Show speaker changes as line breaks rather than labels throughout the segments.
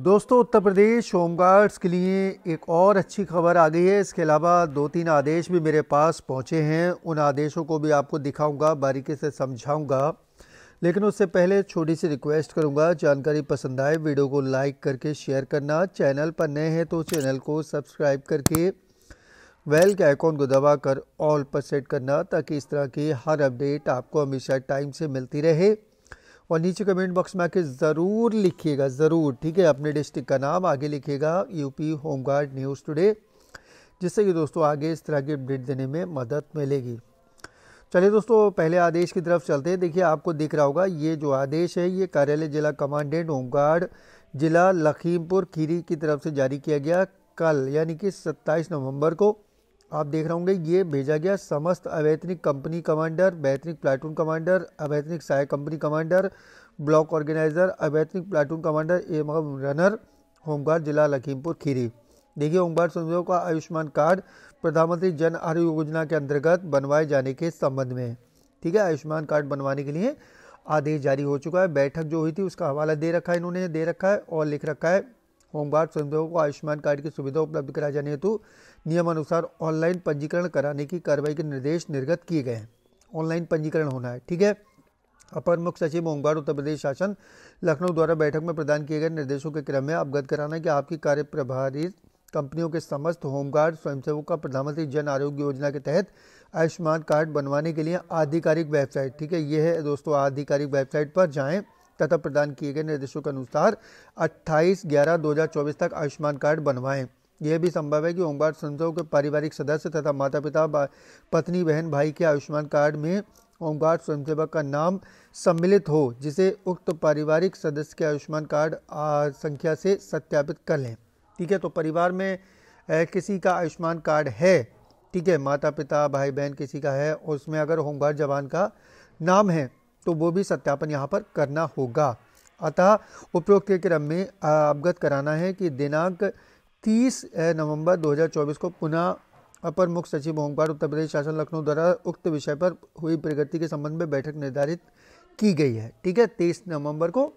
दोस्तों उत्तर प्रदेश होमगार्ड्स के लिए एक और अच्छी खबर आ गई है इसके अलावा दो तीन आदेश भी मेरे पास पहुंचे हैं उन आदेशों को भी आपको दिखाऊंगा बारीकी से समझाऊंगा लेकिन उससे पहले छोटी सी रिक्वेस्ट करूंगा जानकारी पसंद आए वीडियो को लाइक करके शेयर करना चैनल पर नए हैं तो चैनल को सब्सक्राइब करके वेल के आइकॉन को दबा कर ऑल पर सेट करना ताकि इस तरह की हर अपडेट आपको हमेशा टाइम से मिलती रहे और नीचे कमेंट बॉक्स में आके ज़रूर लिखिएगा ज़रूर ठीक है अपने डिस्ट्रिक्ट का नाम आगे लिखिएगा यूपी होमगार्ड न्यूज़ टुडे जिससे कि दोस्तों आगे इस तरह की अपडेट देने में मदद मिलेगी चलिए दोस्तों पहले आदेश की तरफ चलते हैं देखिए आपको दिख रहा होगा ये जो आदेश है ये कार्यालय जिला कमांडेंट होमगार्ड जिला लखीमपुर खीरी की तरफ से जारी किया गया कल यानी कि 27 नवंबर को आप देख रहे होंगे ये भेजा गया समस्त अवैतनिक कंपनी कमांडर वैतनिक प्लाटून कमांडर अवैतनिक सहायक कंपनी कमांडर ब्लॉक ऑर्गेनाइजर अवैतनिक प्लाटून कमांडर एवं रनर होमगार्ड जिला लखीमपुर खीरी देखिए होमगार्ड संजों का आयुष्मान कार्ड प्रधानमंत्री जन आरोग्य योजना के अंतर्गत बनवाए जाने के संबंध में ठीक है आयुष्मान कार्ड बनवाने के लिए आदेश जारी हो चुका है बैठक जो हुई थी उसका हवाला दे रखा है इन्होंने दे रखा है और लिख रखा है होमगार्ड स्वयंसेवकों को आयुष्मान कार्ड की सुविधा उपलब्ध कराए जाने हेतु नियमानुसार ऑनलाइन पंजीकरण कराने की कार्रवाई के निर्देश निर्गत किए गए हैं ऑनलाइन पंजीकरण होना है ठीक है अपर मुख्य सचिव होमगार्ड उत्तर प्रदेश शासन लखनऊ द्वारा बैठक में प्रदान किए गए निर्देशों के क्रम में अवगत कराना कि आपकी कार्य प्रभारी कंपनियों के समस्त होमगार्ड स्वयंसेवकों का प्रधानमंत्री जन आरोग्य योजना के तहत आयुष्मान कार्ड बनवाने के लिए आधिकारिक वेबसाइट ठीक है ये है दोस्तों आधिकारिक वेबसाइट पर जाएं तथा प्रदान किए गए निर्देशों के अनुसार 28 ग्यारह 2024 तक आयुष्मान कार्ड बनवाएं यह भी संभव है कि होमगार्ड संस्थाओं के पारिवारिक सदस्य तथा माता पिता पत्नी बहन भाई के आयुष्मान कार्ड में होमगार्ड स्वयंसेवक का नाम सम्मिलित हो जिसे उक्त पारिवारिक सदस्य के आयुष्मान कार्ड संख्या से सत्यापित कर लें ठीक है तो परिवार में किसी का आयुष्मान कार्ड है ठीक है माता पिता भाई बहन किसी का है उसमें अगर होमगार्ड जवान का नाम है तो वो भी सत्यापन यहाँ पर करना होगा अतः उपरोक्त के क्रम में अवगत कराना है कि दिनांक 30 नवंबर 2024 को पुनः अपर मुख्य सचिव होमगार्ड उत्तर प्रदेश शासन लखनऊ द्वारा उक्त विषय पर हुई प्रगति के संबंध में बैठक निर्धारित की गई है ठीक है तेईस नवंबर को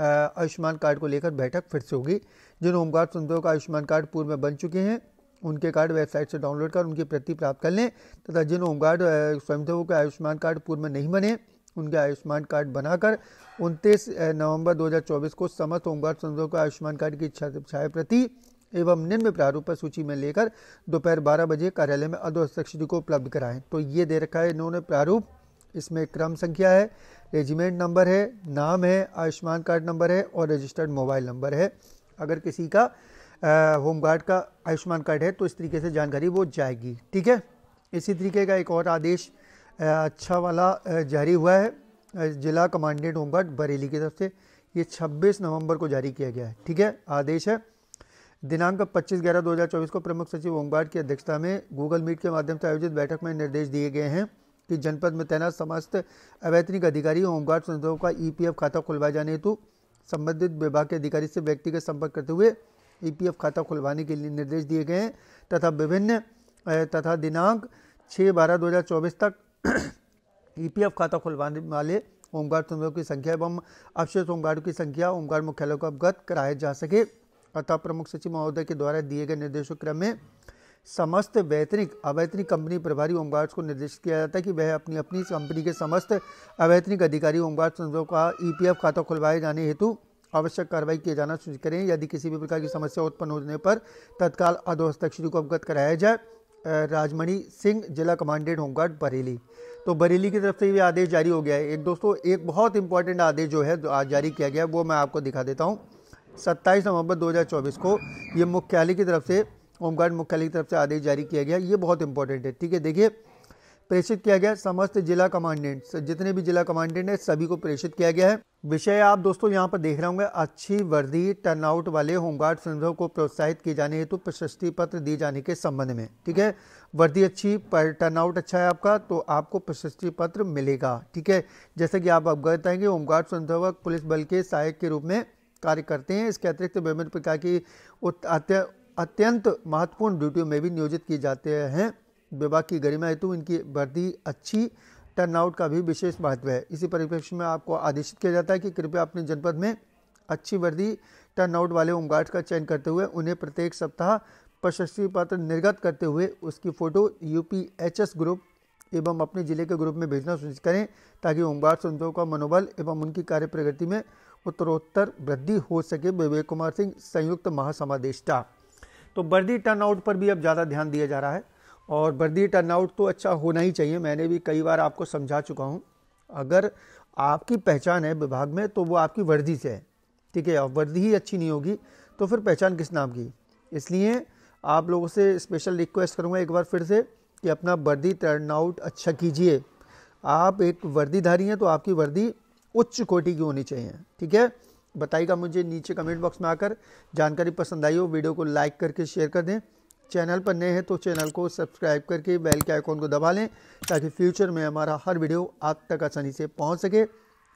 आयुष्मान कार्ड को लेकर बैठक फिर से होगी जिन होमगार्ड सुंदरों का आयुष्मान कार्ड पूर्व में बन चुके हैं उनके कार्ड वेबसाइट से डाउनलोड कर उनकी प्रति प्राप्त कर लें तथा जिन होमगार्ड स्वयंसेवकों के आयुष्मान कार्ड पूर्व में नहीं बने उनके आयुष्मान कार्ड बनाकर उनतीस नवंबर 2024 को समस्त होमगार्ड संस्थाओं को आयुष्मान कार्ड की छाया प्रति एवं निम्न प्रारूप पर सूची में लेकर दोपहर बारह बजे कार्यालय में अधोहस्ताक्षरी को उपलब्ध कराएं तो ये दे रखा है इन्होंने प्रारूप इसमें क्रम संख्या है रेजिमेंट नंबर है नाम है आयुष्मान कार्ड नंबर है और रजिस्टर्ड मोबाइल नंबर है अगर किसी का होमगार्ड का आयुष्मान कार्ड है तो इस तरीके से जानकारी वो जाएगी ठीक है इसी तरीके का एक और आदेश अच्छा वाला जारी हुआ है जिला कमांडेंट होमगार्ड बरेली की तरफ से ये 26 नवंबर को जारी किया गया है ठीक है आदेश है दिनांक 25 ग्यारह 2024 को प्रमुख सचिव होमगार्ड की अध्यक्षता में गूगल मीट के माध्यम से आयोजित बैठक में निर्देश दिए गए हैं कि जनपद में तैनात समस्त अवैतनिक अधिकारी होमगार्ड संस्थाओं का ई खाता खुलवाए जाने हेतु संबंधित विभाग के अधिकारी से व्यक्तिगत संपर्क करते हुए ई खाता खुलवाने के लिए निर्देश दिए गए हैं तथा विभिन्न तथा दिनांक छः बारह दो तक ईपीएफ e खाता खुलवाने वाले होमगार्ड कर्मियों की संख्या एवं अवशेष होमगार्डों की संख्या होमगार्ड मुख्यालय को अवगत कराया जा सके अतः प्रमुख सचिव महोदय के द्वारा दिए गए निर्देशों क्रम में समस्त वैतनिक अवैतनिक कंपनी प्रभारी होमगार्ड्स को निर्देशित किया जाता है कि वह अपनी अपनी कंपनी के समस्त अवैतनिक अधिकारी होमगार्ड संघों का ई e खाता खुलवाए जाने हेतु आवश्यक कार्रवाई किए जाना सूचित करें यदि किसी भी प्रकार की समस्या उत्पन्न होने पर तत्काल अधोहस्ताक्षरी को अवगत कराया जाए राजमणि सिंह जिला कमांडेंट होमगार्ड बरेली तो बरेली की तरफ से ये आदेश जारी हो गया है एक दोस्तों एक बहुत इंपॉर्टेंट आदेश जो है आज जारी किया गया है वो मैं आपको दिखा देता हूँ सत्ताईस नवंबर 2024 को ये मुख्यालय की तरफ से होमगार्ड मुख्यालय की तरफ से आदेश जारी किया गया ये बहुत इंपॉर्टेंट है ठीक है देखिए प्रेषित किया गया समस्त जिला कमांडेंट जितने भी जिला कमांडेंट हैं सभी को प्रेषित किया गया है विषय आप दोस्तों यहाँ पर देख रहे होंगे अच्छी वर्दी टर्नआउट वाले होमगार्ड फिल्मों को प्रोत्साहित किए जाने हेतु प्रशस्ति पत्र दिए जाने के संबंध में ठीक है वर्दी अच्छी पर टर्नआउट अच्छा है आपका तो आपको प्रशस्ति पत्र मिलेगा ठीक है जैसे कि आप अवगत आएंगे होमगार्ड स्वयंसेवक पुलिस बल के सहायक के रूप में कार्य करते हैं इसके अतिरिक्त विभिन्न प्रकार की अत्यंत महत्वपूर्ण ड्यूटियों में भी नियोजित किए जाते हैं विभाग की गरिमा हेतु इनकी वर्दी अच्छी टर्नआउट का भी विशेष महत्व है इसी परिप्रेक्ष्य में आपको आदेशित किया जाता है कि कृपया अपने जनपद में अच्छी वर्दी टर्नआउट वाले होमगार्ड का चयन करते हुए उन्हें प्रत्येक सप्ताह प्रशस्ति पत्र निर्गत करते हुए उसकी फ़ोटो यू ग्रुप एवं अपने जिले के ग्रुप में भेजना सुनिश्चित करें ताकि होमगार्ड संतों का मनोबल एवं उनकी कार्य प्रगति में उत्तरोत्तर वृद्धि हो सके विवेक कुमार सिंह संयुक्त महासमादेष्टा तो वर्दी टर्नआउट पर भी अब ज़्यादा ध्यान दिया जा रहा है और बर्दी टर्नआउट तो अच्छा होना ही चाहिए मैंने भी कई बार आपको समझा चुका हूँ अगर आपकी पहचान है विभाग में तो वो आपकी वर्दी से है ठीक है वर्दी ही अच्छी नहीं होगी तो फिर पहचान किस नाम की इसलिए आप लोगों से स्पेशल रिक्वेस्ट करूँगा एक बार फिर से कि अपना वर्दी टर्नआउट अच्छा कीजिए आप एक वर्दीधारी हैं तो आपकी वर्दी उच्च कोटि की होनी चाहिए ठीक है बताइएगा मुझे नीचे कमेंट बॉक्स में आकर जानकारी पसंद आई हो वीडियो को लाइक करके शेयर कर दें चैनल पर नए हैं तो चैनल को सब्सक्राइब करके बेल के आइकॉन को दबा लें ताकि फ्यूचर में हमारा हर वीडियो आप तक आसानी से पहुंच सके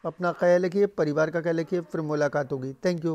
अपना ख्याल रखिए परिवार का ख्याल रखिए फिर मुलाकात होगी थैंक यू